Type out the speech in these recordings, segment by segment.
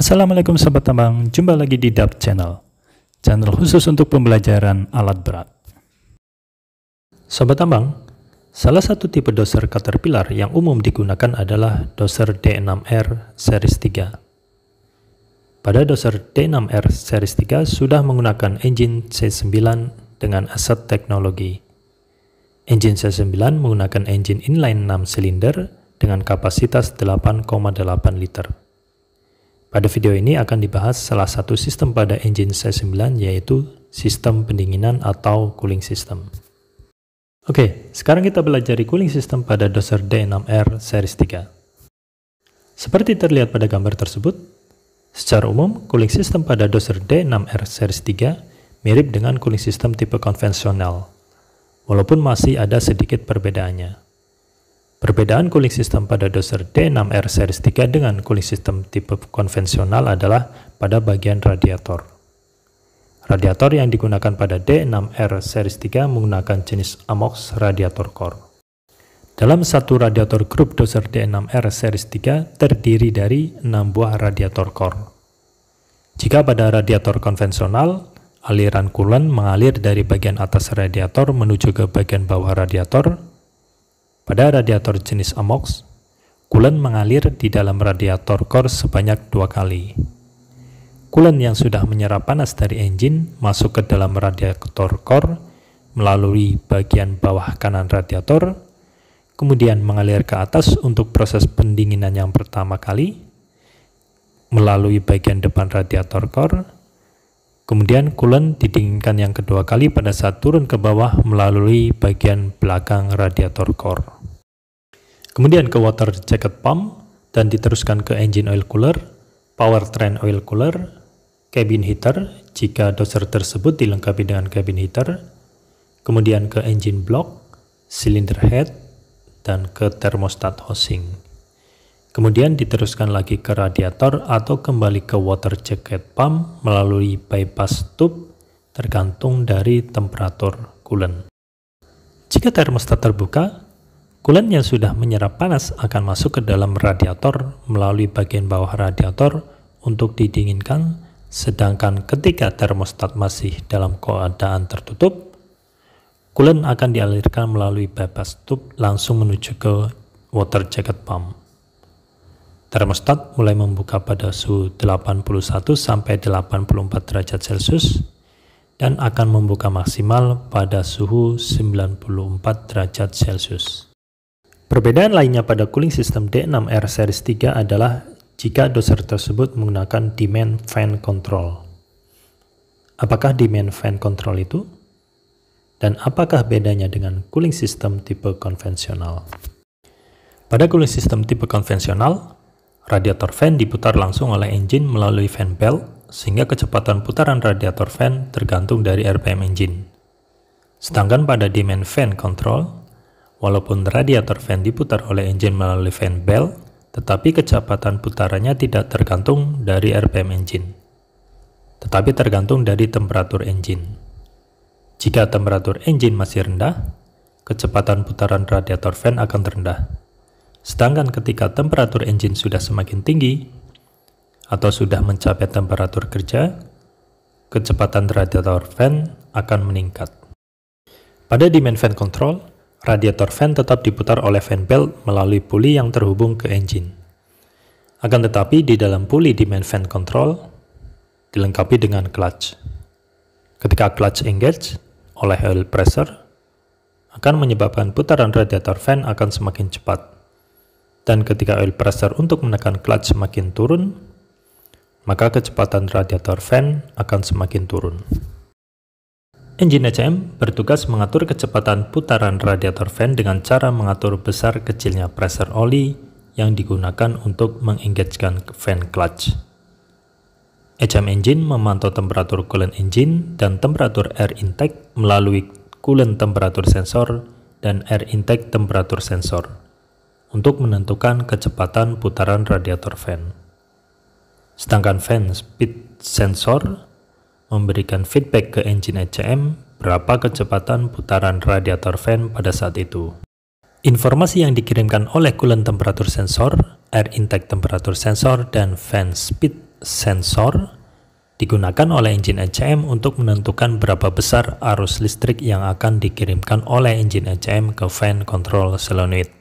Assalamualaikum sahabat tambang, jumpa lagi di DAP Channel, channel khusus untuk pembelajaran alat berat. Sahabat tambang, salah satu tipe doser Caterpillar yang umum digunakan adalah doser D6R series 3. Pada doser D6R series 3 sudah menggunakan engine C9 dengan aset teknologi. Engine C9 menggunakan engine inline 6 silinder dengan kapasitas 8,8 liter. Pada video ini akan dibahas salah satu sistem pada engine C9 yaitu sistem pendinginan atau cooling system. Oke, sekarang kita belajar cooling system pada Doser D6R series 3. Seperti terlihat pada gambar tersebut, secara umum cooling system pada Doser D6R series 3 mirip dengan cooling system tipe konvensional, walaupun masih ada sedikit perbedaannya. Perbedaan cooling system pada doser D6R series 3 dengan cooling system tipe konvensional adalah pada bagian radiator. Radiator yang digunakan pada D6R series 3 menggunakan jenis AMOX radiator core. Dalam satu radiator grup doser D6R series 3 terdiri dari 6 buah radiator core. Jika pada radiator konvensional, aliran coolant mengalir dari bagian atas radiator menuju ke bagian bawah radiator pada radiator jenis amox, kulen mengalir di dalam radiator core sebanyak dua kali. Kulen yang sudah menyerap panas dari engine masuk ke dalam radiator core melalui bagian bawah kanan radiator, kemudian mengalir ke atas untuk proses pendinginan yang pertama kali melalui bagian depan radiator core Kemudian coolant didinginkan yang kedua kali pada saat turun ke bawah melalui bagian belakang radiator core. Kemudian ke water jacket pump dan diteruskan ke engine oil cooler, power train oil cooler, cabin heater jika doser tersebut dilengkapi dengan cabin heater, kemudian ke engine block, cylinder head, dan ke thermostat housing. Kemudian diteruskan lagi ke radiator atau kembali ke water jacket pump melalui bypass tube tergantung dari temperatur coolant. Jika termostat terbuka, coolant yang sudah menyerap panas akan masuk ke dalam radiator melalui bagian bawah radiator untuk didinginkan, sedangkan ketika termostat masih dalam keadaan tertutup, coolant akan dialirkan melalui bypass tube langsung menuju ke water jacket pump. Termostat mulai membuka pada suhu 81 sampai 84 derajat Celcius dan akan membuka maksimal pada suhu 94 derajat Celcius. Perbedaan lainnya pada cooling system D6R series 3 adalah jika doser tersebut menggunakan demand fan control. Apakah demand fan control itu? Dan apakah bedanya dengan cooling system tipe konvensional? Pada cooling system tipe konvensional, Radiator fan diputar langsung oleh engine melalui fan belt, sehingga kecepatan putaran radiator fan tergantung dari RPM engine. Sedangkan pada demand fan control, walaupun radiator fan diputar oleh engine melalui fan belt, tetapi kecepatan putarannya tidak tergantung dari RPM engine, tetapi tergantung dari temperatur engine. Jika temperatur engine masih rendah, kecepatan putaran radiator fan akan rendah. Sedangkan ketika temperatur engine sudah semakin tinggi atau sudah mencapai temperatur kerja, kecepatan radiator fan akan meningkat. Pada demand fan control, radiator fan tetap diputar oleh fan belt melalui puli yang terhubung ke engine. Akan tetapi di dalam puli demand fan control dilengkapi dengan clutch. Ketika clutch engage oleh oil pressure, akan menyebabkan putaran radiator fan akan semakin cepat. Dan ketika oil pressure untuk menekan clutch semakin turun, maka kecepatan radiator fan akan semakin turun. Engine ECM bertugas mengatur kecepatan putaran radiator fan dengan cara mengatur besar kecilnya pressure oli yang digunakan untuk mengengagekan fan clutch. ECM engine memantau temperatur coolant engine dan temperatur air intake melalui coolant temperatur sensor dan air intake temperatur sensor untuk menentukan kecepatan putaran radiator fan. Sedangkan fan speed sensor memberikan feedback ke engine ECM berapa kecepatan putaran radiator fan pada saat itu. Informasi yang dikirimkan oleh coolant temperatur sensor, air intake temperature sensor, dan fan speed sensor digunakan oleh engine ECM untuk menentukan berapa besar arus listrik yang akan dikirimkan oleh engine ECM ke fan control solenoid.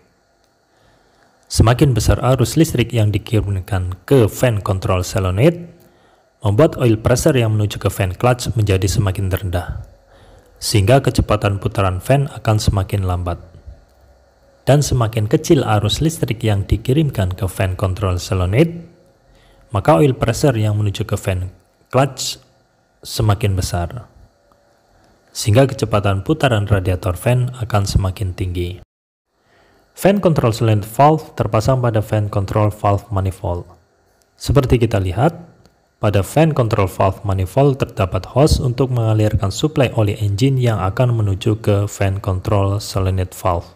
Semakin besar arus listrik yang dikirimkan ke fan control solenoid, membuat oil pressure yang menuju ke fan clutch menjadi semakin rendah, sehingga kecepatan putaran fan akan semakin lambat. Dan semakin kecil arus listrik yang dikirimkan ke fan control solenoid, maka oil pressure yang menuju ke fan clutch semakin besar, sehingga kecepatan putaran radiator fan akan semakin tinggi. Fan control slant valve terpasang pada fan control valve manifold. Seperti kita lihat, pada fan control valve manifold terdapat hose untuk mengalirkan suplai oli engine yang akan menuju ke fan control solenoid valve.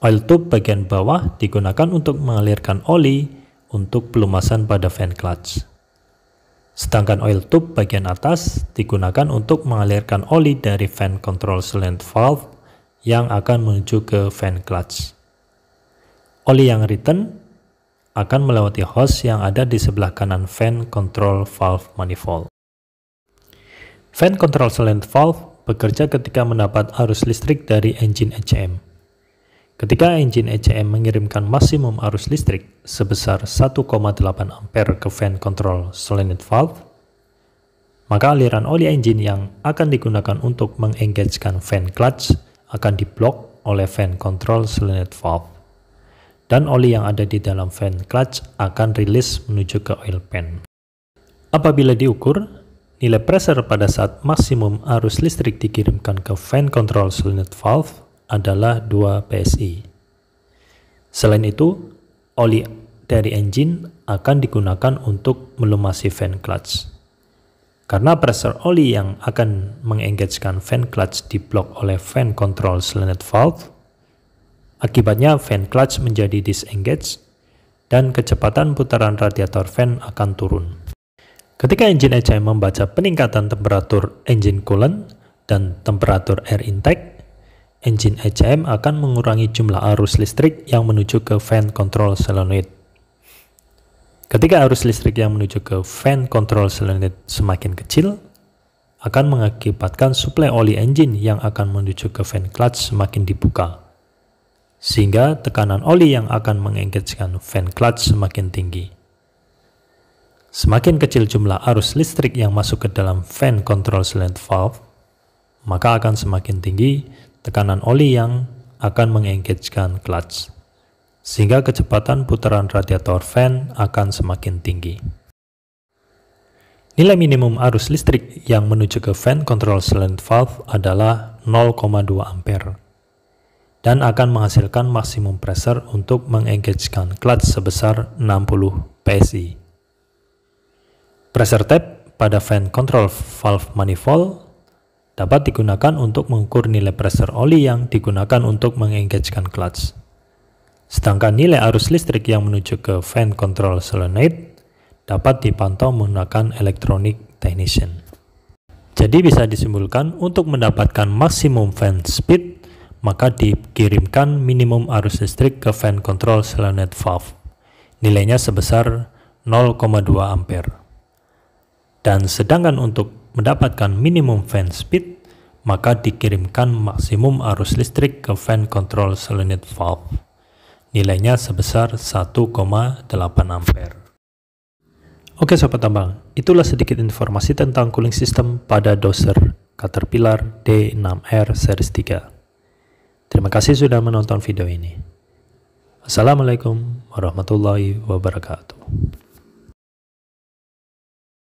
Oil tube bagian bawah digunakan untuk mengalirkan oli untuk pelumasan pada fan clutch. Sedangkan oil tube bagian atas digunakan untuk mengalirkan oli dari fan control slant valve yang akan menuju ke fan clutch. Oli yang return akan melewati hose yang ada di sebelah kanan fan control valve manifold. Fan control solenoid valve bekerja ketika mendapat arus listrik dari engine ECM. Ketika engine ECM mengirimkan maksimum arus listrik sebesar 1,8 ampere ke fan control solenoid valve, maka aliran oli engine yang akan digunakan untuk mengengagekan fan clutch akan diblok oleh fan control solenoid valve dan oli yang ada di dalam fan clutch akan rilis menuju ke oil pan. Apabila diukur, nilai pressure pada saat maksimum arus listrik dikirimkan ke fan control solenoid valve adalah 2 PSI. Selain itu, oli dari engine akan digunakan untuk melumasi fan clutch. Karena pressure oli yang akan mengengagekan fan clutch diblok oleh fan control solenoid valve, akibatnya fan clutch menjadi disengage dan kecepatan putaran radiator fan akan turun. Ketika engine HM membaca peningkatan temperatur engine coolant dan temperatur air intake, engine HM akan mengurangi jumlah arus listrik yang menuju ke fan control solenoid. Ketika arus listrik yang menuju ke fan control solenoid semakin kecil, akan mengakibatkan suplai oli engine yang akan menuju ke fan clutch semakin dibuka, sehingga tekanan oli yang akan mengengagekan fan clutch semakin tinggi. Semakin kecil jumlah arus listrik yang masuk ke dalam fan control solenoid valve, maka akan semakin tinggi tekanan oli yang akan mengengagekan clutch sehingga kecepatan putaran radiator fan akan semakin tinggi. Nilai minimum arus listrik yang menuju ke fan control silent valve adalah 0,2 ampere dan akan menghasilkan maksimum pressure untuk mengengagekan clutch sebesar 60 PSI. Pressure tape pada fan control valve manifold dapat digunakan untuk mengukur nilai pressure oli yang digunakan untuk mengengagekan clutch. Sedangkan nilai arus listrik yang menuju ke fan control solenoid dapat dipantau menggunakan electronic technician. Jadi bisa disimpulkan untuk mendapatkan maksimum fan speed, maka dikirimkan minimum arus listrik ke fan control solenoid valve. Nilainya sebesar 0,2 ampere. Dan sedangkan untuk mendapatkan minimum fan speed, maka dikirimkan maksimum arus listrik ke fan control solenoid valve nilainya sebesar 1,8 ampere. Oke sobat tambang, itulah sedikit informasi tentang cooling system pada doser Caterpillar D6R series 3. Terima kasih sudah menonton video ini. Assalamualaikum warahmatullahi wabarakatuh.